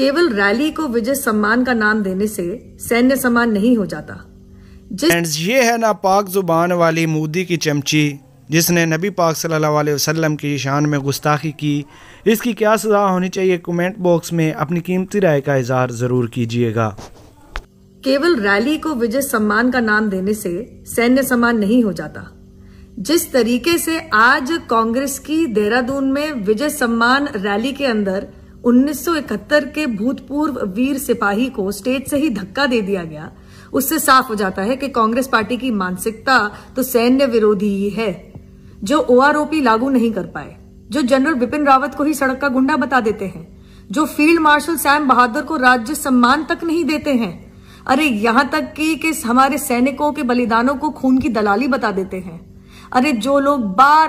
केवल रैली को विजय सम्मान का नाम देने से सैन्य सम्मान नहीं हो जाता जिस ये है ना पाक जुबान वाली मोदी की चमची जिसने नबी पाक सल्लल्लाहु अलैहि वसल्लम की शान में गुस्ताखी की इसकी क्या सज़ा होनी चाहिए कमेंट बॉक्स में अपनी कीमती राय का इजहार ज़रूर कीजिएगा केवल रैली को विजय सम्मान का नाम देने से सैन्य सम्मान नहीं हो जाता जिस तरीके से आज कांग्रेस की देहरादून में विजय सम्मान रैली के अंदर 1971 के भूतपूर्व वीर सिपाही को स्टेज से ही धक्का दे दिया गया उससे साफ हो जाता है कि कांग्रेस पार्टी की मानसिकता तो सैन्य विरोधी ही है जो ओआरओपी लागू नहीं कर पाए जो जनरल बिपिन रावत को ही सड़क का गुंडा बता देते हैं जो फील्ड मार्शल सैम बहादुर को राज्य सम्मान तक नहीं देते हैं अरे यहां तक कि किस हमारे सैनिकों के बलिदानों को खून की दलाली बता देते हैं अरे जो लोग बार